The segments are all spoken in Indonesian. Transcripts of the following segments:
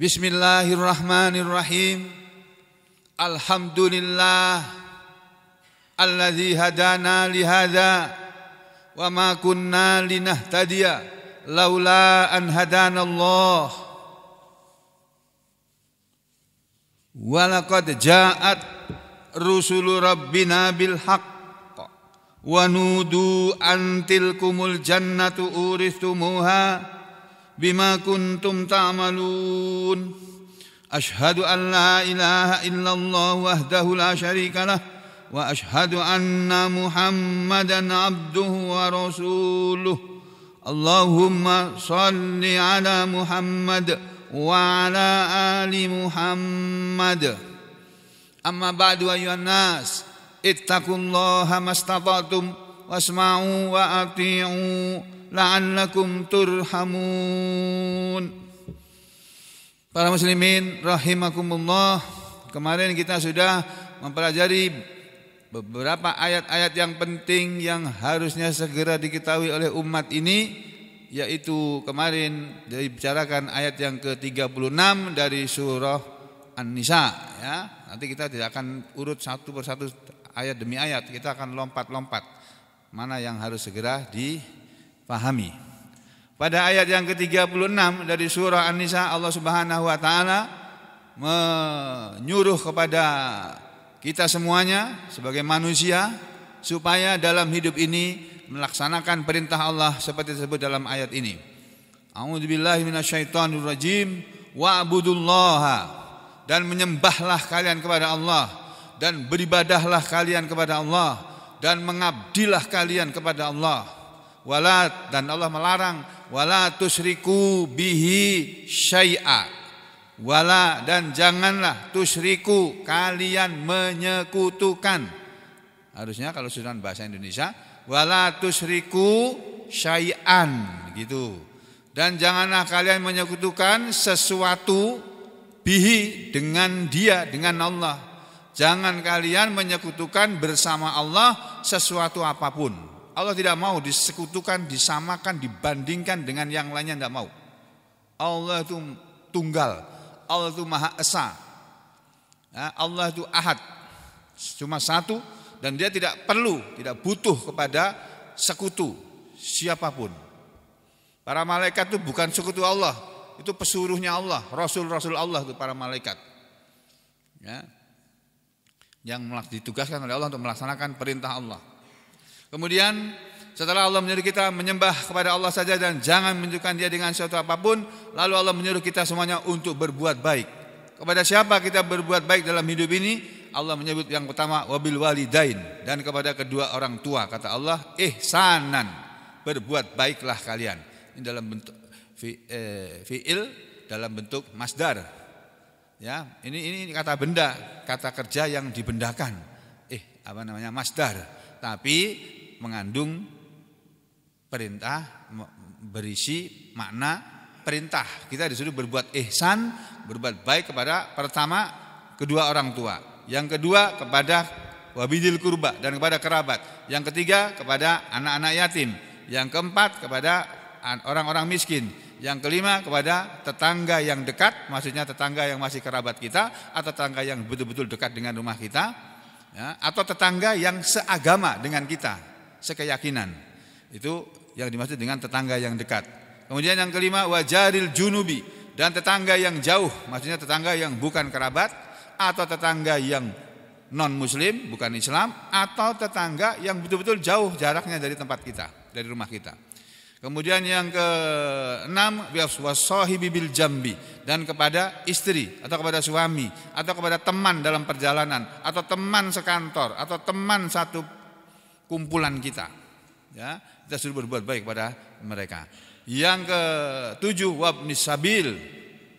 Bismillahirrahmanirrahim. Alhamdulillah alladzi hadana li hadza wa ma kunna linahtadiya laula an hadana Allah. Wa laqad ja'at rusul rabbina bil haqq wa nudu an jannatu uristumuha بما كنتم تعملون أشهد أن لا إله إلا الله وحده لا شريك له وأشهد أن محمدا عبده ورسوله اللهم صل على محمد وعلى آل محمد أما بعد أيها الناس اتقوا الله ما استطعتم واسمعوا وأطيعوا la'allakum turhamun. Para muslimin rahimakumullah, kemarin kita sudah mempelajari beberapa ayat-ayat yang penting yang harusnya segera diketahui oleh umat ini yaitu kemarin dibicarakan ayat yang ke-36 dari surah An-Nisa ya. Nanti kita tidak akan urut satu persatu ayat demi ayat, kita akan lompat-lompat mana yang harus segera di pahami. Pada ayat yang ke-36 dari surah An-Nisa Allah Subhanahu wa taala menyuruh kepada kita semuanya sebagai manusia supaya dalam hidup ini melaksanakan perintah Allah seperti disebut dalam ayat ini. A'udzubillahi minasyaitonirrajim wa'budullaha dan menyembahlah kalian kepada Allah dan beribadahlah kalian kepada Allah dan mengabdilah kalian kepada Allah wala dan Allah melarang wala tusriku bihi syai'a wala dan janganlah tusriku kalian menyekutukan harusnya kalau sudah bahasa Indonesia wala tusriku syai'an gitu dan janganlah kalian menyekutukan sesuatu bihi dengan dia dengan Allah jangan kalian menyekutukan bersama Allah sesuatu apapun Allah tidak mau disekutukan, disamakan, dibandingkan dengan yang lainnya tidak mau. Allah itu tunggal, Allah itu maha esa, ya, Allah itu ahad, cuma satu dan dia tidak perlu, tidak butuh kepada sekutu siapapun. Para malaikat itu bukan sekutu Allah, itu pesuruhnya Allah, rasul-rasul Allah itu para malaikat. Ya. Yang ditugaskan oleh Allah untuk melaksanakan perintah Allah. Kemudian setelah Allah menyuruh kita menyembah kepada Allah saja dan jangan menunjukkan dia dengan sesuatu apapun, lalu Allah menyuruh kita semuanya untuk berbuat baik. Kepada siapa kita berbuat baik dalam hidup ini? Allah menyebut yang pertama wabil walidain dan kepada kedua orang tua kata Allah ihsanan berbuat baiklah kalian. Ini dalam bentuk eh, fiil dalam bentuk masdar. Ya, ini ini kata benda, kata kerja yang dibendakan. Eh, apa namanya? masdar. Tapi mengandung perintah berisi makna perintah. Kita disuruh berbuat ihsan, berbuat baik kepada pertama kedua orang tua, yang kedua kepada wabidil kurba dan kepada kerabat, yang ketiga kepada anak-anak yatim, yang keempat kepada orang-orang miskin, yang kelima kepada tetangga yang dekat, maksudnya tetangga yang masih kerabat kita atau tetangga yang betul-betul dekat dengan rumah kita, ya, atau tetangga yang seagama dengan kita sekeyakinan. Itu yang dimaksud dengan tetangga yang dekat. Kemudian yang kelima wajaril junubi dan tetangga yang jauh, maksudnya tetangga yang bukan kerabat atau tetangga yang non muslim bukan Islam atau tetangga yang betul-betul jauh jaraknya dari tempat kita, dari rumah kita. Kemudian yang keenam wasahibi bil jambi dan kepada istri atau kepada suami atau kepada teman dalam perjalanan atau teman sekantor atau teman satu kumpulan kita. Ya, kita sudah berbuat baik kepada mereka. Yang ketujuh wabni sabil.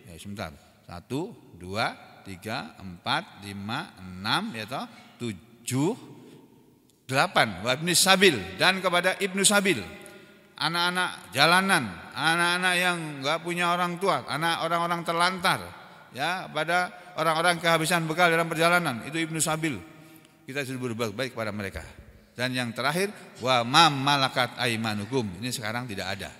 Ya, sebentar. Satu, dua, tiga, empat, lima, enam, ya toh, tujuh, delapan. Wabni sabil dan kepada ibnu sabil. Anak-anak jalanan, anak-anak yang nggak punya orang tua, anak orang-orang terlantar, ya pada orang-orang kehabisan bekal dalam perjalanan itu ibnu sabil. Kita sudah berbuat baik kepada mereka. Dan yang terakhir wa mam malakat aimanukum. Ini sekarang tidak ada.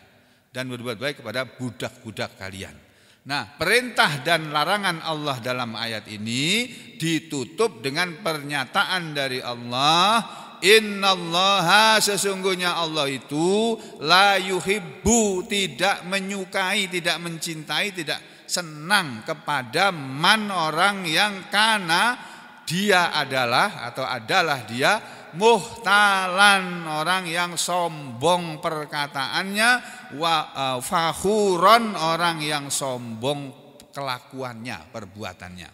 Dan berbuat baik kepada budak-budak kalian. Nah, perintah dan larangan Allah dalam ayat ini ditutup dengan pernyataan dari Allah Innallaha sesungguhnya Allah itu la yuhibbu tidak menyukai, tidak mencintai, tidak senang kepada man orang yang karena dia adalah atau adalah dia muhtalan orang yang sombong perkataannya wa e, fahuron orang yang sombong kelakuannya perbuatannya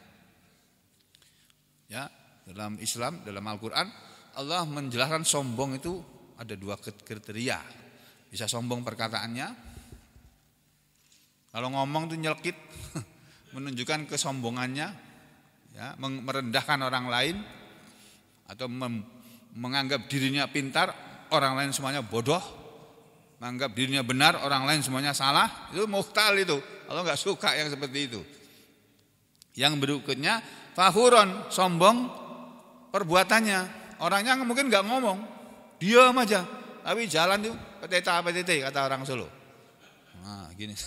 ya dalam Islam dalam Al-Qur'an Allah menjelaskan sombong itu ada dua kriteria bisa sombong perkataannya kalau ngomong tuh nyelkit menunjukkan kesombongannya ya merendahkan orang lain atau mem menganggap dirinya pintar, orang lain semuanya bodoh, menganggap dirinya benar, orang lain semuanya salah, itu muhtal itu. Allah nggak suka yang seperti itu. Yang berikutnya fahuron sombong perbuatannya. Orangnya mungkin nggak ngomong, diam aja, tapi jalan tuh peteta petete kata orang Solo. Nah, gini.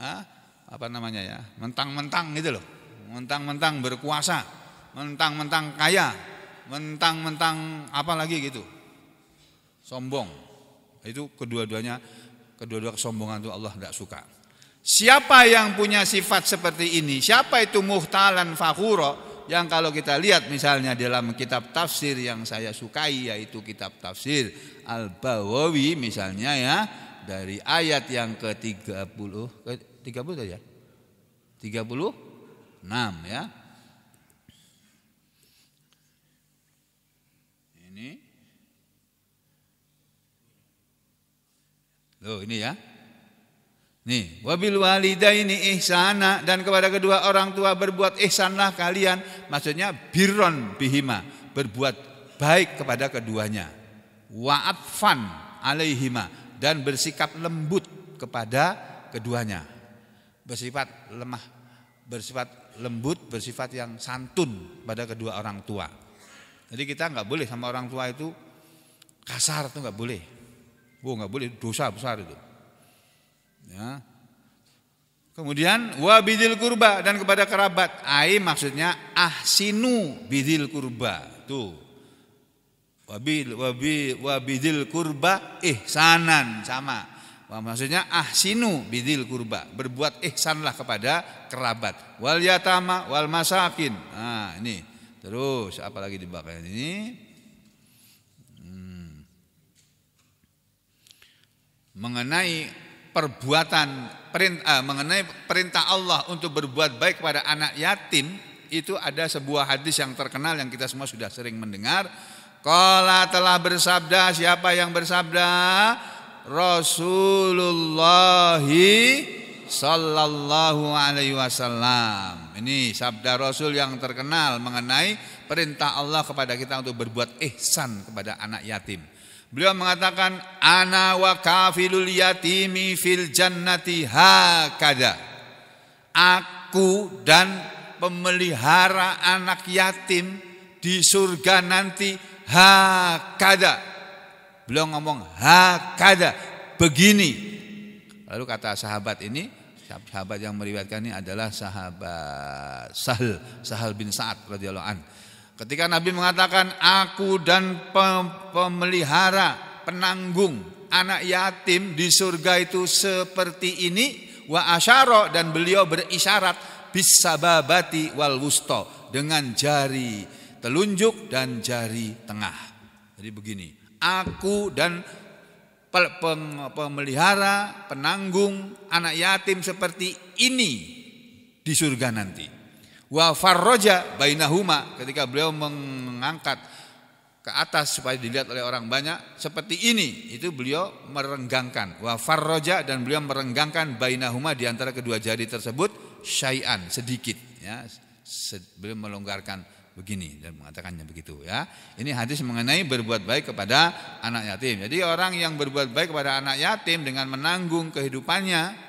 Hah? apa namanya ya? Mentang-mentang gitu loh. Mentang-mentang berkuasa, mentang-mentang kaya, mentang-mentang apa lagi gitu. Sombong. Itu kedua-duanya, kedua-dua kesombongan itu Allah tidak suka. Siapa yang punya sifat seperti ini? Siapa itu muhtalan fakhuro? Yang kalau kita lihat misalnya dalam kitab tafsir yang saya sukai yaitu kitab tafsir Al-Bawawi misalnya ya. Dari ayat yang ke-30, ke-30 saja ya? 36 ya Loh ini ya. Nih, wabil walidaini ihsana dan kepada kedua orang tua berbuat ihsanlah kalian. Maksudnya birron bihima, berbuat baik kepada keduanya. Wa'afan alaihima dan bersikap lembut kepada keduanya. Bersifat lemah, bersifat lembut, bersifat yang santun pada kedua orang tua. Jadi kita nggak boleh sama orang tua itu kasar tuh nggak boleh. Wah, oh, nggak boleh, dosa besar itu. Ya. Kemudian wa bidil kurba dan kepada kerabat. Ai maksudnya ahsinu bidil kurba. Tuh. bi, wa bidil kurba ihsanan sama. Wah, maksudnya ahsinu bidil kurba, berbuat ihsanlah kepada kerabat. Wal yatama wal masakin. Nah, ini. Terus apalagi di bagian ini? mengenai perbuatan perintah, eh, mengenai perintah Allah untuk berbuat baik kepada anak yatim itu ada sebuah hadis yang terkenal yang kita semua sudah sering mendengar. Kala telah bersabda siapa yang bersabda Rasulullah sallallahu alaihi wasallam. Ini sabda Rasul yang terkenal mengenai perintah Allah kepada kita untuk berbuat ihsan kepada anak yatim. Beliau mengatakan ana wa kafilul yatimi fil jannati hakada. Aku dan pemelihara anak yatim di surga nanti hakada. Beliau ngomong hakada, begini. Lalu kata sahabat ini, sahabat yang meriwayatkan ini adalah sahabat Sahal, Sahal bin Sa'ad radhiyallahu anhu Ketika Nabi mengatakan aku dan pemelihara, penanggung anak yatim di surga itu seperti ini wa asyara dan beliau berisyarat bisababati wal wusto dengan jari telunjuk dan jari tengah. Jadi begini, aku dan pemelihara, penanggung anak yatim seperti ini di surga nanti wa farroja bainahuma ketika beliau mengangkat ke atas supaya dilihat oleh orang banyak seperti ini itu beliau merenggangkan wa farroja dan beliau merenggangkan bainahuma di antara kedua jari tersebut syai'an sedikit ya beliau melonggarkan begini dan mengatakannya begitu ya ini hadis mengenai berbuat baik kepada anak yatim jadi orang yang berbuat baik kepada anak yatim dengan menanggung kehidupannya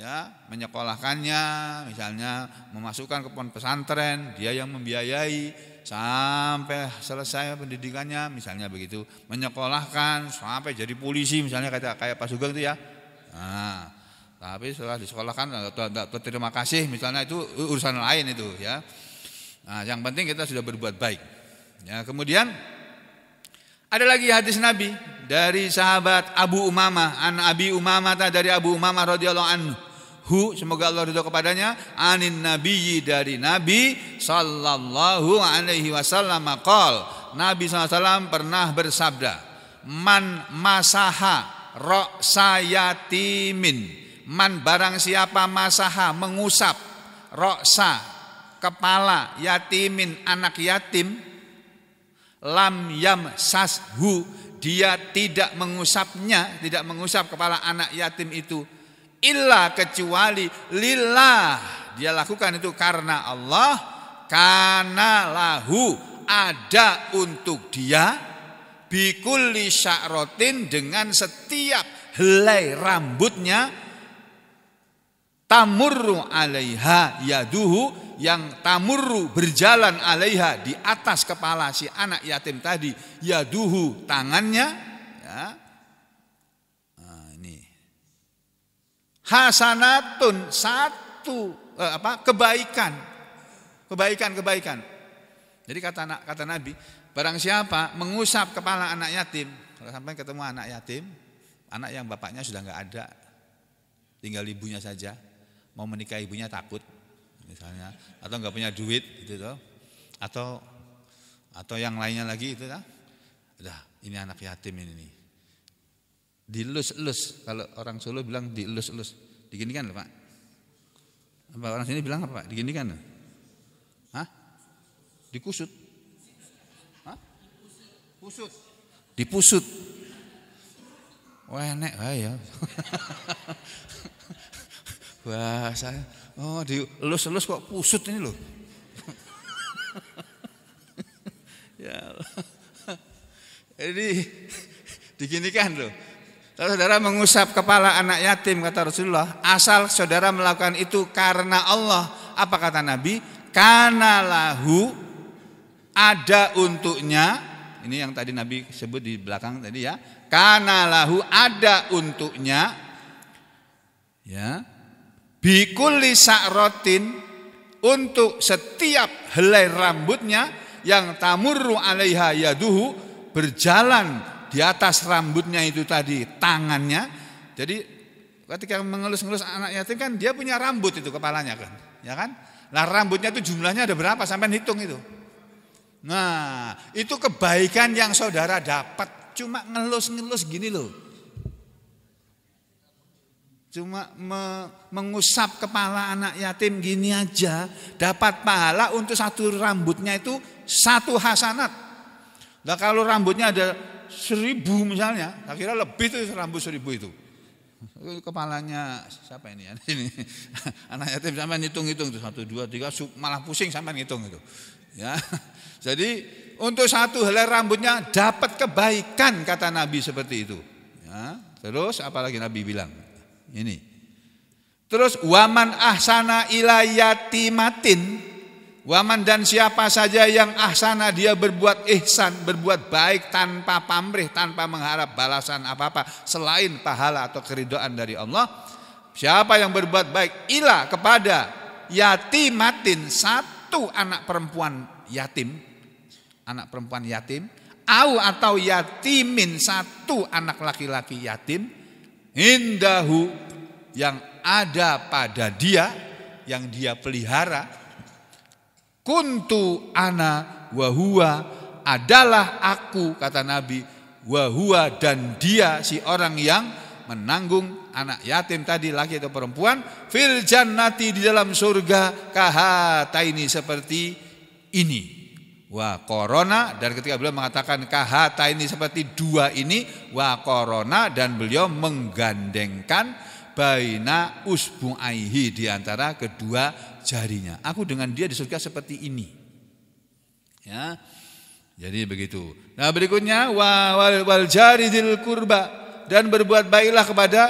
ya menyekolahkannya misalnya memasukkan ke pondok pesantren dia yang membiayai sampai selesai pendidikannya misalnya begitu menyekolahkan sampai jadi polisi misalnya kayak kayak Pak Sugeng itu ya nah tapi setelah disekolahkan terima kasih misalnya itu urusan lain itu ya nah yang penting kita sudah berbuat baik ya kemudian ada lagi hadis Nabi dari sahabat Abu Umamah, an Abi Umamah dari Abu Umamah radhiyallahu anhu hu semoga Allah ridho kepadanya anin nabiyyi dari nabi sallallahu alaihi wasallam qol nabi SAW pernah bersabda man masaha ro sayatimin man barang siapa masaha mengusap roksa kepala yatimin anak yatim lam yam sashu dia tidak mengusapnya tidak mengusap kepala anak yatim itu illa kecuali lillah dia lakukan itu karena Allah karena lahu ada untuk dia bikulli sya'ratin dengan setiap helai rambutnya tamurru alaiha yaduhu yang tamurru berjalan alaiha di atas kepala si anak yatim tadi yaduhu tangannya ya hasanatun satu eh, apa kebaikan kebaikan kebaikan jadi kata kata Nabi barang siapa mengusap kepala anak yatim kalau sampai ketemu anak yatim anak yang bapaknya sudah nggak ada tinggal ibunya saja mau menikah ibunya takut misalnya atau nggak punya duit gitu loh atau atau yang lainnya lagi itu lah ini anak yatim ini nih dilus-lus kalau orang Solo bilang dilus-lus digini kan pak apa orang sini bilang apa pak digini kan Hah? dikusut Hah? kusut dipusut wah enek wah ya wah saya oh dilus-lus kok pusut ini loh ya Allah. Jadi diginikan loh. Kalau saudara mengusap kepala anak yatim kata Rasulullah, asal saudara melakukan itu karena Allah. Apa kata Nabi? Karena lahu ada untuknya. Ini yang tadi Nabi sebut di belakang tadi ya. Karena lahu ada untuknya. Ya. Bikuli sa'rotin untuk setiap helai rambutnya yang tamurru alaiha yaduhu berjalan di atas rambutnya itu tadi tangannya. Jadi ketika mengelus-ngelus anak yatim kan dia punya rambut itu kepalanya kan, ya kan? Nah rambutnya itu jumlahnya ada berapa sampai hitung itu. Nah itu kebaikan yang saudara dapat cuma ngelus-ngelus gini loh. Cuma me, mengusap kepala anak yatim gini aja dapat pahala untuk satu rambutnya itu satu hasanat. Nah kalau rambutnya ada seribu misalnya, kira lebih itu rambut seribu itu. Kepalanya siapa ini? ini anak yatim sampai hitung-hitung itu satu dua tiga malah pusing sampai ngitung itu. Ya, jadi untuk satu helai rambutnya dapat kebaikan kata Nabi seperti itu. Ya, terus apalagi Nabi bilang ini. Terus waman ahsana ilayati matin. Waman dan siapa saja yang ahsana dia berbuat ihsan, berbuat baik tanpa pamrih, tanpa mengharap balasan apa-apa selain pahala atau keridoan dari Allah. Siapa yang berbuat baik ilah kepada yatimatin satu anak perempuan yatim, anak perempuan yatim, au atau yatimin satu anak laki-laki yatim indahu yang ada pada dia yang dia pelihara Kuntu ana wahua adalah aku kata Nabi wahua dan dia si orang yang menanggung anak yatim tadi laki atau perempuan fil jannati di dalam surga kahata ini seperti ini wa korona dan ketika beliau mengatakan kahata ini seperti dua ini wa korona dan beliau menggandengkan baina aihi di antara kedua jarinya. Aku dengan dia di surga seperti ini. Ya. Jadi begitu. Nah, berikutnya wa wal, wal jari dil kurba dan berbuat baiklah kepada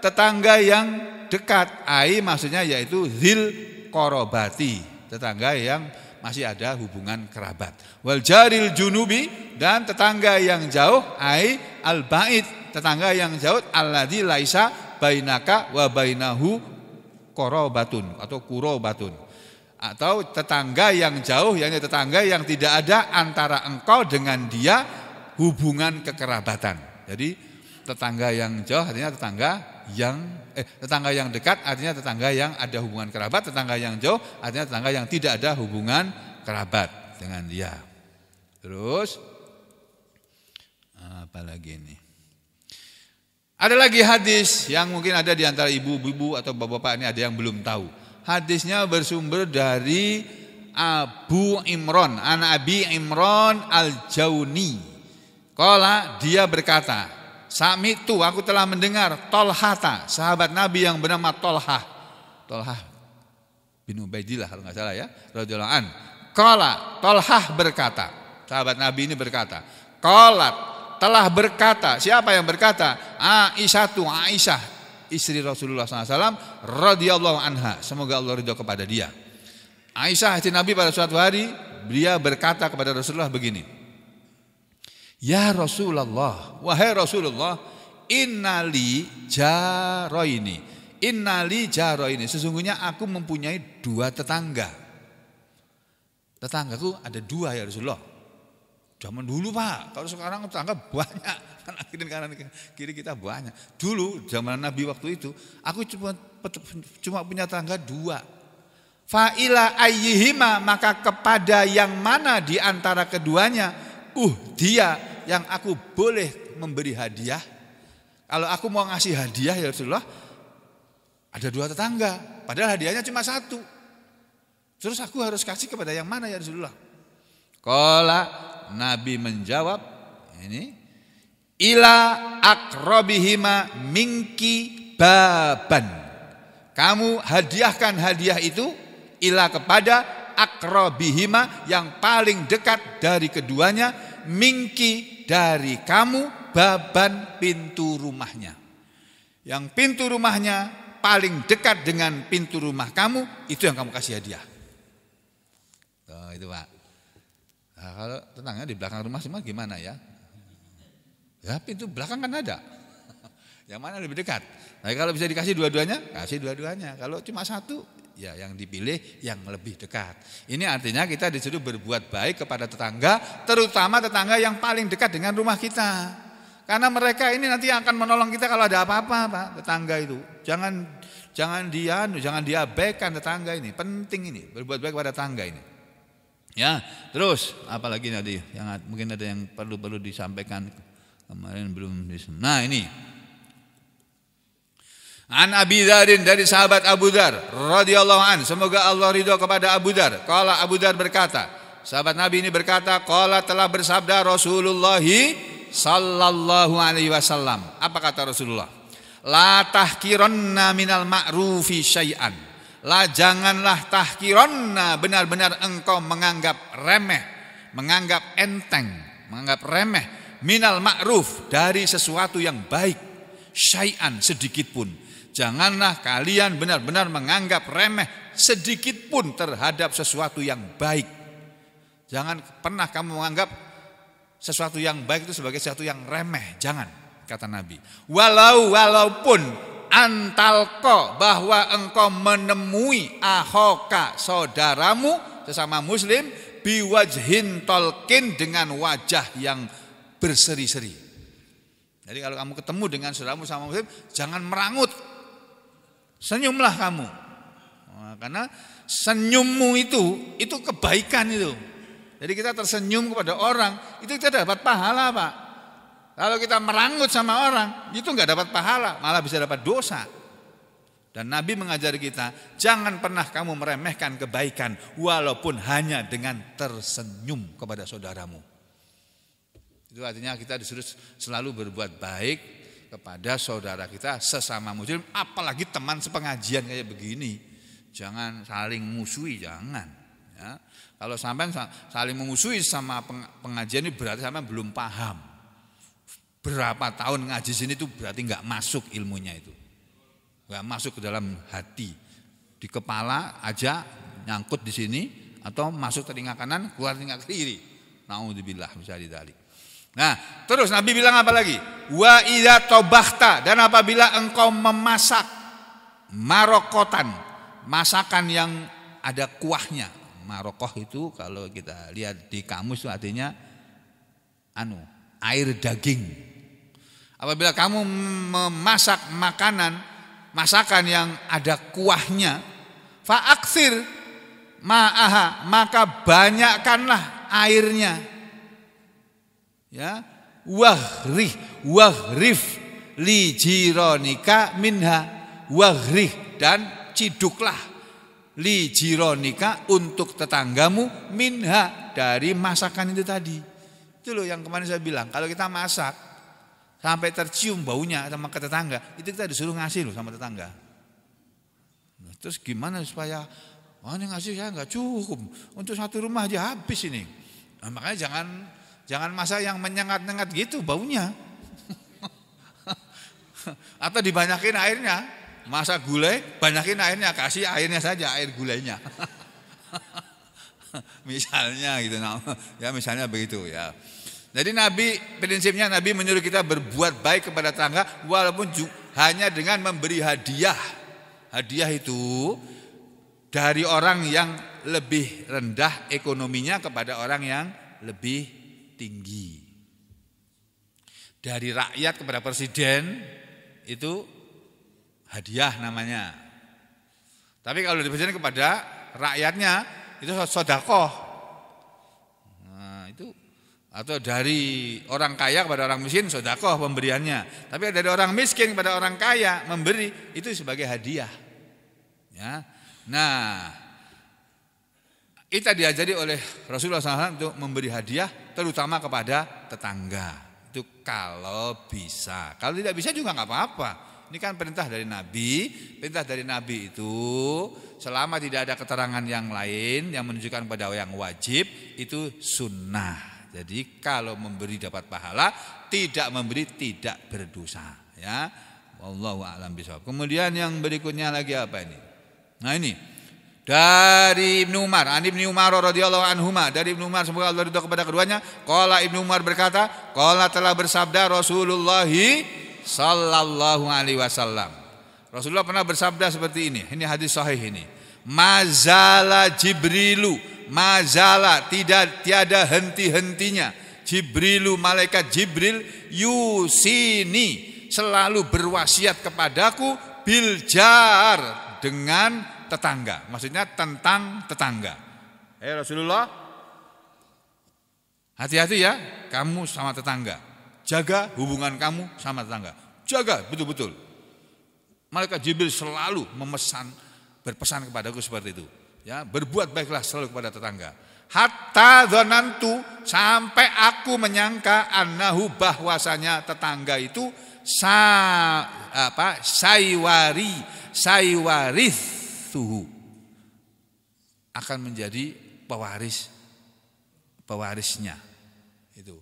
tetangga yang dekat. Ai maksudnya yaitu Zil korobati, tetangga yang masih ada hubungan kerabat. Wal jaril junubi dan tetangga yang jauh ai al bait, tetangga yang jauh alladzi laisa bainaka wa bainahu korobatun atau kurobatun. Atau tetangga yang jauh, yakni tetangga yang tidak ada antara engkau dengan dia hubungan kekerabatan. Jadi tetangga yang jauh artinya tetangga yang eh tetangga yang dekat artinya tetangga yang ada hubungan kerabat, tetangga yang jauh artinya tetangga yang tidak ada hubungan kerabat dengan dia. Terus apa lagi ini? Ada lagi hadis yang mungkin ada di antara ibu-ibu atau bapak-bapak ini ada yang belum tahu. Hadisnya bersumber dari Abu Imron, anak Abi Imron Al-Jauni. Kala dia berkata, Sami itu aku telah mendengar Tolhata, sahabat Nabi yang bernama Tolha. Tolhah bin Ubaidillah kalau nggak salah ya, Rasulullah. an. Kala Tolhah berkata, sahabat Nabi ini berkata, Kolat telah berkata, siapa yang berkata? tu Aisyah, istri Rasulullah SAW, radhiyallahu anha. Semoga Allah ridho kepada dia. Aisyah istri Nabi pada suatu hari dia berkata kepada Rasulullah begini. Ya Rasulullah, wahai Rasulullah, innali ini, Innali ini. Sesungguhnya aku mempunyai dua tetangga. Tetanggaku ada dua ya Rasulullah. Zaman dulu Pak, kalau sekarang tetangga banyak, kan kanan kiri kanan kiri kita banyak. Dulu zaman Nabi waktu itu, aku cuma cuma punya tetangga dua. Fa'ila ayyihima maka kepada yang mana di antara keduanya uh dia yang aku boleh memberi hadiah. Kalau aku mau ngasih hadiah ya Rasulullah ada dua tetangga, padahal hadiahnya cuma satu. Terus aku harus kasih kepada yang mana ya Rasulullah? Kola Nabi menjawab ini ila akrobihima mingki baban. Kamu hadiahkan hadiah itu ila kepada akrobihima yang paling dekat dari keduanya mingki dari kamu baban pintu rumahnya. Yang pintu rumahnya paling dekat dengan pintu rumah kamu itu yang kamu kasih hadiah. Oh, itu Pak. Nah, kalau tenang di belakang rumah semua gimana ya? Ya pintu belakang kan ada. yang mana lebih dekat? Nah kalau bisa dikasih dua-duanya, kasih dua-duanya. Kalau cuma satu, ya yang dipilih yang lebih dekat. Ini artinya kita disuruh berbuat baik kepada tetangga, terutama tetangga yang paling dekat dengan rumah kita. Karena mereka ini nanti akan menolong kita kalau ada apa-apa, Pak, tetangga itu. Jangan jangan dia anu, jangan diabaikan tetangga ini. Penting ini, berbuat baik kepada tetangga ini. Ya, terus apalagi tadi yang mungkin ada yang perlu-perlu disampaikan kemarin belum di Nah, ini. An Abi Dharin dari sahabat Abu Dhar radhiyallahu an, semoga Allah ridho kepada Abu Dhar. Kala Abu Dhar berkata, sahabat Nabi ini berkata, kala telah bersabda Rasulullah sallallahu alaihi wasallam. Apa kata Rasulullah? La tahkironna minal ma'rufi syai'an La janganlah tahkironna benar-benar engkau menganggap remeh, menganggap enteng, menganggap remeh minal ma'ruf dari sesuatu yang baik syai'an sedikit pun. Janganlah kalian benar-benar menganggap remeh sedikit pun terhadap sesuatu yang baik. Jangan pernah kamu menganggap sesuatu yang baik itu sebagai sesuatu yang remeh, jangan kata Nabi. Walau walaupun antalko bahwa engkau menemui ahoka saudaramu sesama muslim biwajhin tolkin dengan wajah yang berseri-seri. Jadi kalau kamu ketemu dengan saudaramu sama muslim jangan merangut. Senyumlah kamu. Nah, karena senyummu itu itu kebaikan itu. Jadi kita tersenyum kepada orang itu kita dapat pahala, Pak. Kalau kita meranggut sama orang, itu nggak dapat pahala, malah bisa dapat dosa. Dan Nabi mengajari kita, jangan pernah kamu meremehkan kebaikan walaupun hanya dengan tersenyum kepada saudaramu. Itu artinya kita disuruh selalu berbuat baik kepada saudara kita sesama muslim, apalagi teman sepengajian kayak begini. Jangan saling musuhi, jangan. Ya. Kalau sampai saling mengusui sama pengajian ini berarti sama belum paham berapa tahun ngaji sini itu berarti nggak masuk ilmunya itu. Nggak masuk ke dalam hati. Di kepala aja nyangkut di sini atau masuk telinga kanan keluar telinga kiri. naudzubillah dari Nah, terus Nabi bilang apa lagi? Wa idza dan apabila engkau memasak marokotan, masakan yang ada kuahnya. Marokoh itu kalau kita lihat di kamus itu artinya anu, air daging. Apabila kamu memasak makanan, masakan yang ada kuahnya, faaksir ma'aha, maka banyakkanlah airnya. Ya, wahrih, wahrif li jironika minha, wahrih dan ciduklah li jironika untuk tetanggamu minha dari masakan itu tadi. Itu loh yang kemarin saya bilang, kalau kita masak sampai tercium baunya sama ke tetangga, itu kita disuruh ngasih loh sama tetangga. Nah, terus gimana supaya oh ngasih saya nggak cukup untuk satu rumah aja habis ini. Nah, makanya jangan jangan masa yang menyengat-nyengat gitu baunya. Atau dibanyakin airnya, masa gulai banyakin airnya, kasih airnya saja air gulainya. misalnya gitu, nah, ya misalnya begitu ya. Jadi Nabi prinsipnya Nabi menyuruh kita berbuat baik kepada tetangga walaupun hanya dengan memberi hadiah. Hadiah itu dari orang yang lebih rendah ekonominya kepada orang yang lebih tinggi. Dari rakyat kepada presiden itu hadiah namanya. Tapi kalau diberikan kepada rakyatnya itu sodakoh atau dari orang kaya kepada orang miskin sodakoh pemberiannya tapi dari orang miskin kepada orang kaya memberi itu sebagai hadiah ya nah kita diajari oleh Rasulullah SAW untuk memberi hadiah terutama kepada tetangga itu kalau bisa kalau tidak bisa juga nggak apa-apa ini kan perintah dari Nabi perintah dari Nabi itu selama tidak ada keterangan yang lain yang menunjukkan pada yang wajib itu sunnah jadi kalau memberi dapat pahala, tidak memberi tidak berdosa, ya. wa a'lam bisa. Kemudian yang berikutnya lagi apa ini? Nah ini dari Ibnu Umar, An Ibnu Umar radhiyallahu anhu. dari Ibnu Umar semoga Allah ridho kepada keduanya, qala Ibnu Umar berkata, qala telah bersabda Rasulullah sallallahu alaihi wasallam. Rasulullah pernah bersabda seperti ini. Ini hadis sahih ini. Mazala Jibrilu mazala tidak tiada henti-hentinya Jibrilu malaikat Jibril yusini selalu berwasiat kepadaku biljar dengan tetangga maksudnya tentang tetangga Hei eh, Rasulullah hati-hati ya kamu sama tetangga jaga hubungan kamu sama tetangga jaga betul-betul malaikat Jibril selalu memesan berpesan kepadaku seperti itu Ya, berbuat baiklah selalu kepada tetangga. Hatta zonantu sampai aku menyangka annahu bahwasanya tetangga itu sa apa saiwari saiwarithuhu akan menjadi pewaris pewarisnya itu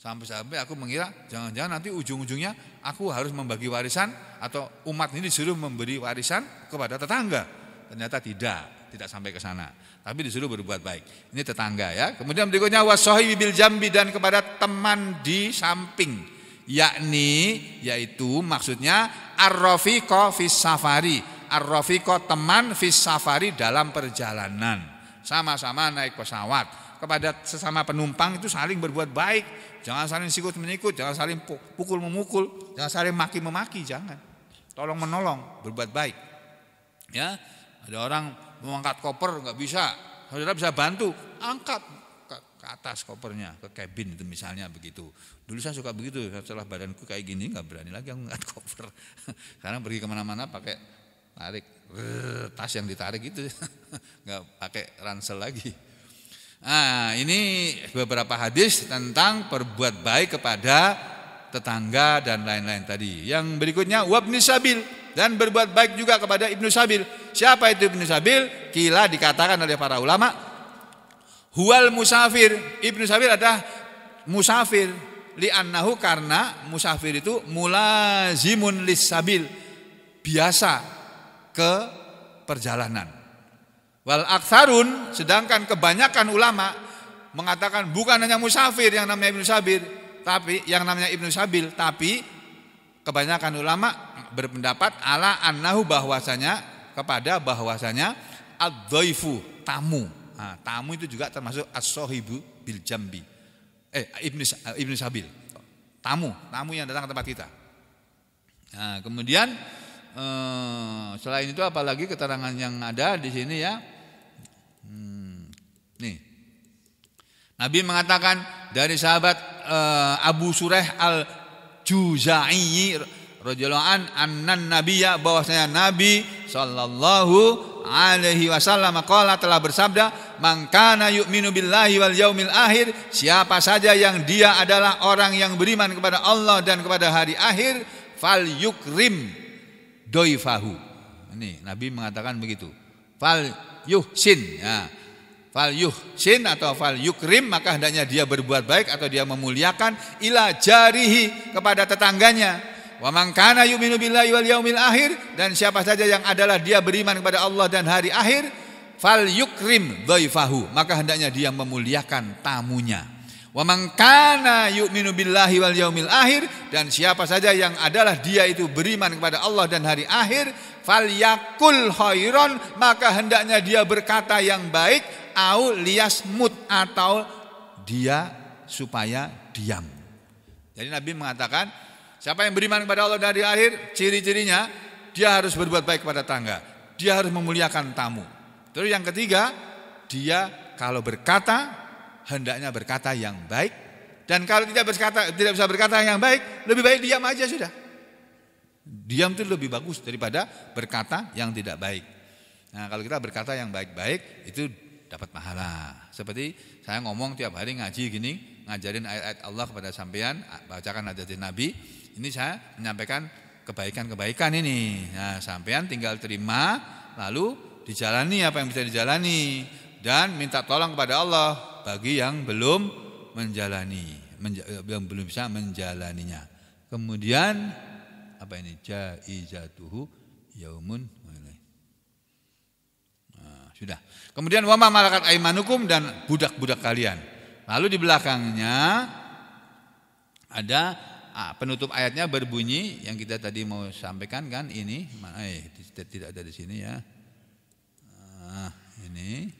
sampai-sampai aku mengira jangan-jangan nanti ujung-ujungnya aku harus membagi warisan atau umat ini disuruh memberi warisan kepada tetangga ternyata tidak tidak sampai ke sana. Tapi disuruh berbuat baik. Ini tetangga ya. Kemudian berikutnya wasohi bil jambi dan kepada teman di samping. Yakni yaitu maksudnya arrofiko fis safari. arrofiko teman fis safari dalam perjalanan. Sama-sama naik pesawat. Kepada sesama penumpang itu saling berbuat baik. Jangan saling sikut menyikut, jangan saling pukul memukul, jangan saling maki memaki, jangan. Tolong menolong, berbuat baik. Ya, ada orang Mengangkat koper nggak bisa. Saudara bisa bantu, angkat ke, atas kopernya, ke kabin itu misalnya begitu. Dulu saya suka begitu, setelah badanku kayak gini nggak berani lagi mengangkat angkat koper. Sekarang pergi kemana-mana pakai tarik, tas yang ditarik gitu, nggak pakai ransel lagi. Nah, ini beberapa hadis tentang perbuat baik kepada tetangga dan lain-lain tadi. Yang berikutnya wabni sabil dan berbuat baik juga kepada Ibnu Sabil. Siapa itu Ibnu Sabil? Kila dikatakan oleh para ulama huwal musafir. Ibnu Sabil adalah musafir li annahu karena musafir itu mulazimun sabil biasa ke perjalanan. Wal aktsarun sedangkan kebanyakan ulama mengatakan bukan hanya musafir yang namanya Ibnu Sabil, tapi yang namanya Ibnu Sabil, tapi kebanyakan ulama berpendapat ala annahu bahwasanya kepada bahwasanya ad tamu. Nah, tamu itu juga termasuk as-sahibu bil jambi. Eh Ibnu Ibnu Sabil. Tamu, tamu yang datang ke tempat kita. Nah, kemudian eh, selain itu apalagi keterangan yang ada di sini ya. Hmm, nih. Nabi mengatakan dari sahabat eh, Abu Surah al-Juzai radhiyallahu an nabiya bahwasanya nabi sallallahu alaihi wasallam qala telah bersabda mangkana yu'minu billahi wal yaumil akhir siapa saja yang dia adalah orang yang beriman kepada Allah dan kepada hari akhir fal yukrim doifahu ini nabi mengatakan begitu fal yuhsin ya fal yuhsin atau fal yukrim maka hendaknya dia berbuat baik atau dia memuliakan ila jarihi kepada tetangganya Wa man kana yu'minu billahi wal yaumil akhir dan siapa saja yang adalah dia beriman kepada Allah dan hari akhir fal yukrim dhaifahu maka hendaknya dia memuliakan tamunya. Wa man kana yu'minu billahi wal yaumil akhir dan siapa saja yang adalah dia itu beriman kepada Allah dan hari akhir fal yakul khairon maka hendaknya dia berkata yang baik au liyasmut atau dia supaya diam. Jadi Nabi mengatakan Siapa yang beriman kepada Allah dari akhir, ciri-cirinya dia harus berbuat baik kepada tangga. Dia harus memuliakan tamu. Terus yang ketiga, dia kalau berkata hendaknya berkata yang baik dan kalau tidak berkata tidak bisa berkata yang baik, lebih baik diam aja sudah. Diam itu lebih bagus daripada berkata yang tidak baik. Nah, kalau kita berkata yang baik-baik itu dapat pahala. Seperti saya ngomong tiap hari ngaji gini, ngajarin ayat-ayat Allah kepada sampean, bacakan hadis Nabi, ini saya menyampaikan kebaikan-kebaikan ini. Nah, sampean tinggal terima lalu dijalani apa yang bisa dijalani dan minta tolong kepada Allah bagi yang belum menjalani, menja, yang belum bisa menjalaninya. Kemudian apa ini jaizatuhu yaumun nah, sudah. Kemudian wama malakat aimanukum dan budak-budak kalian. Lalu di belakangnya ada Ah, penutup ayatnya berbunyi yang kita tadi mau sampaikan kan ini mana eh tidak ada di sini ya. Nah, ini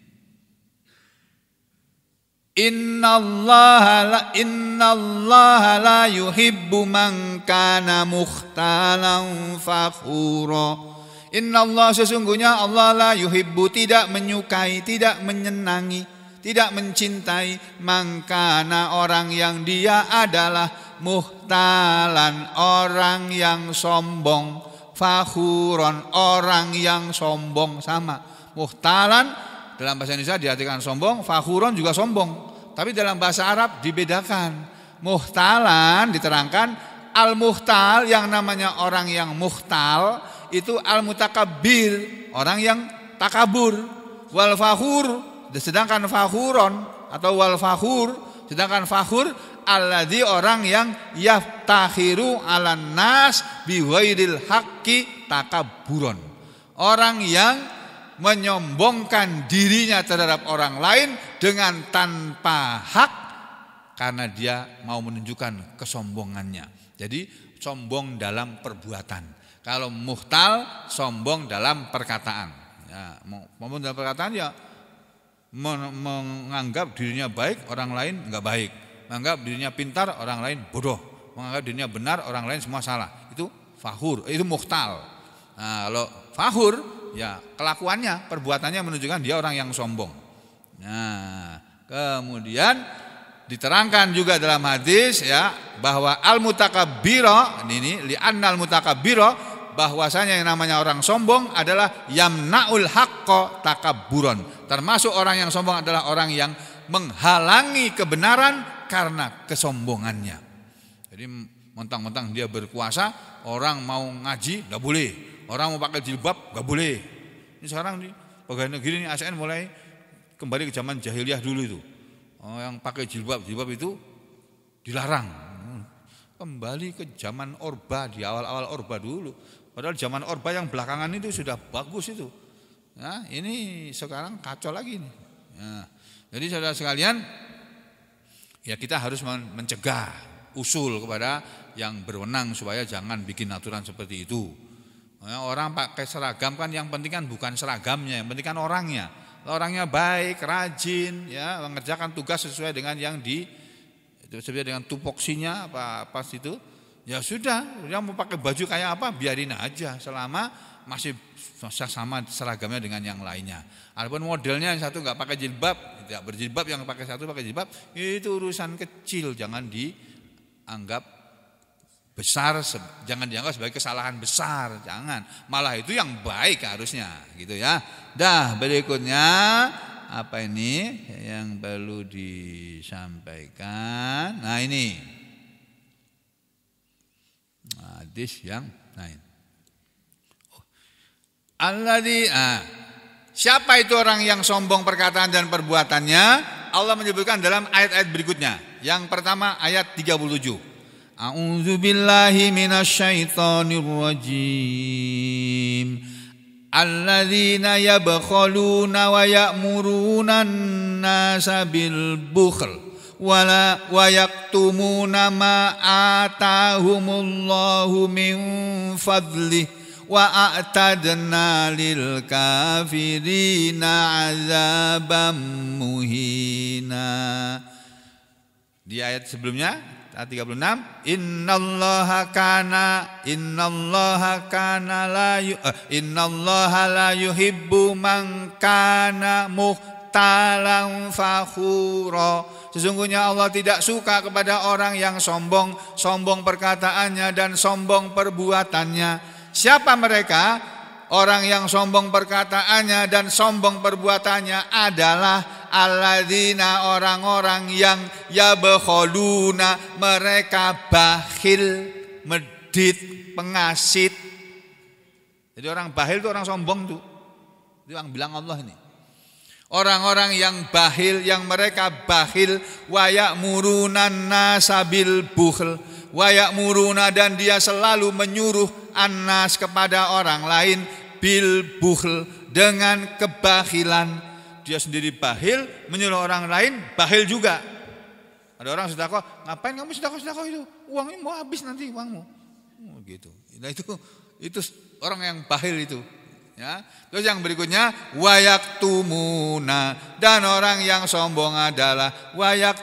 Inna Allah la Inna Allah la yuhibbu man kana mukhtalan fakhura Inna Allah sesungguhnya Allah la yuhibbu tidak menyukai tidak menyenangi tidak mencintai mangkana orang yang dia adalah muhtalan orang yang sombong fahuron orang yang sombong sama muhtalan dalam bahasa Indonesia diartikan sombong fahuron juga sombong tapi dalam bahasa Arab dibedakan muhtalan diterangkan al muhtal yang namanya orang yang muhtal itu al mutakabir orang yang takabur wal fahur sedangkan fahuron atau wal fahur sedangkan fahur alladhi orang yang yaftakhiru ala nas biwairil haqqi takaburon. Orang yang menyombongkan dirinya terhadap orang lain dengan tanpa hak karena dia mau menunjukkan kesombongannya. Jadi sombong dalam perbuatan. Kalau muhtal sombong dalam perkataan. Ya, maupun dalam perkataan ya menganggap dirinya baik, orang lain enggak baik menganggap dirinya pintar, orang lain bodoh. Menganggap dirinya benar, orang lain semua salah. Itu fahur, eh, itu muhtal. Nah, kalau fahur, ya kelakuannya, perbuatannya menunjukkan dia orang yang sombong. Nah, kemudian diterangkan juga dalam hadis ya bahwa al mutakabiro ini li al mutakabiro bahwasanya yang namanya orang sombong adalah yamnaul hakko takaburon Termasuk orang yang sombong adalah orang yang menghalangi kebenaran karena kesombongannya. Jadi mentang-mentang dia berkuasa, orang mau ngaji nggak boleh, orang mau pakai jilbab nggak boleh. Ini sekarang di pegawai negeri ini ASN mulai kembali ke zaman jahiliyah dulu itu. Oh, yang pakai jilbab, jilbab itu dilarang. Kembali ke zaman Orba di awal-awal Orba dulu. Padahal zaman Orba yang belakangan itu sudah bagus itu. Nah, ini sekarang kacau lagi nih. Nah, jadi saudara sekalian, ya kita harus mencegah usul kepada yang berwenang supaya jangan bikin aturan seperti itu. Ya, orang pakai seragam kan yang penting kan bukan seragamnya, yang penting kan orangnya. Orangnya baik, rajin, ya mengerjakan tugas sesuai dengan yang di sesuai dengan tupoksinya apa pas itu Ya sudah, yang mau pakai baju kayak apa biarin aja selama masih sama seragamnya dengan yang lainnya. Adapun modelnya yang satu nggak pakai jilbab, tidak berjilbab, yang pakai satu pakai jilbab, itu urusan kecil, jangan dianggap besar, jangan dianggap sebagai kesalahan besar, jangan. Malah itu yang baik harusnya, gitu ya. Dah berikutnya apa ini yang perlu disampaikan? Nah ini hadis ah, yang lain. Oh. Allah di ah, siapa itu orang yang sombong perkataan dan perbuatannya? Allah menyebutkan dalam ayat-ayat berikutnya. Yang pertama ayat 37. A'udzubillahi minasyaitonirrajim. Alladzina yabkhaluna wa ya'muruna an-nasa bil bukhl wala wa yaktumuna ma atahumullahu min fadli wa a'tadna lil kafirina azabam muhina di ayat sebelumnya ayat 36 innallaha kana innallaha kana la yu, uh, innallaha la yuhibbu man kana muhtalan fakhura Sesungguhnya Allah tidak suka kepada orang yang sombong, sombong perkataannya dan sombong perbuatannya. Siapa mereka? Orang yang sombong perkataannya dan sombong perbuatannya adalah alladzina orang-orang yang yabkhaluna mereka bakhil, medit, pengasit. Jadi orang bahil itu orang sombong tuh. Itu yang bilang Allah ini. Orang-orang yang bahil, yang mereka bahil, wayak murunan nasabil buhl, wayak muruna dan dia selalu menyuruh anas kepada orang lain bil buhl dengan kebahilan. Dia sendiri bahil, menyuruh orang lain bahil juga. Ada orang sudah kok ngapain kamu sudah sudah kok itu? Uangnya mau habis nanti uangmu. Oh, gitu. Nah itu itu orang yang bahil itu Ya. Terus yang berikutnya tumuna dan orang yang sombong adalah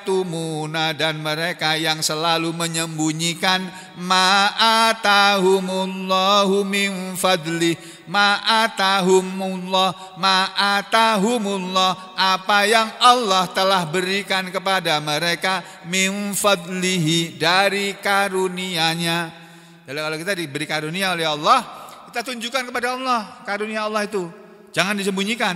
tumuna dan mereka yang selalu menyembunyikan ma'atahumullahu min fadli ma'atahumullah ma'atahumullah apa yang Allah telah berikan kepada mereka min fadlihi dari karunianya. Jadi kalau kita diberi karunia oleh Allah, kita tunjukkan kepada Allah karunia Allah itu. Jangan disembunyikan.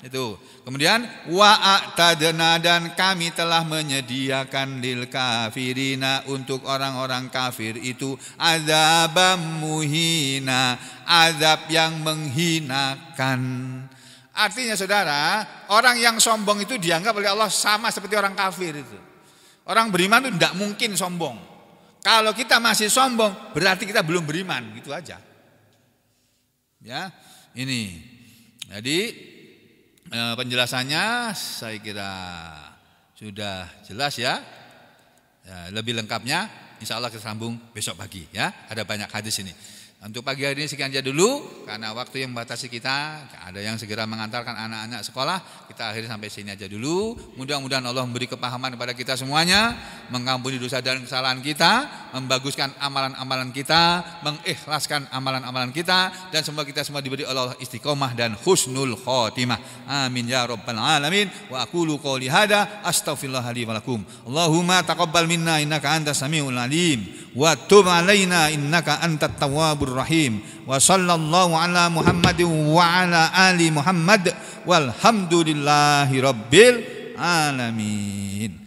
Itu. Kemudian wa'atadna dan kami telah menyediakan lil kafirina untuk orang-orang kafir itu azabam muhina, azab yang menghinakan. Artinya saudara, orang yang sombong itu dianggap oleh Allah sama seperti orang kafir itu. Orang beriman itu tidak mungkin sombong. Kalau kita masih sombong, berarti kita belum beriman, gitu aja. Ya, ini. Jadi eh, penjelasannya saya kira sudah jelas ya. ya lebih lengkapnya insya Allah kita sambung besok pagi ya. Ada banyak hadis ini. Untuk pagi hari ini sekian aja dulu karena waktu yang membatasi kita, ada yang segera mengantarkan anak-anak sekolah, kita akhiri sampai sini aja dulu. Mudah-mudahan Allah memberi kepahaman kepada kita semuanya, mengampuni dosa dan kesalahan kita, membaguskan amalan-amalan kita, mengikhlaskan amalan-amalan kita dan semoga kita semua diberi Allah istiqomah dan husnul khotimah. Amin ya rabbal alamin. Wa aqulu qouli hada astaghfirullah Allahumma taqabbal minna innaka antas samiul alim wa tub alaina innaka antat tawwabur الرحيم وصلى الله على محمد وعلى آل محمد والحمد لله رب العالمين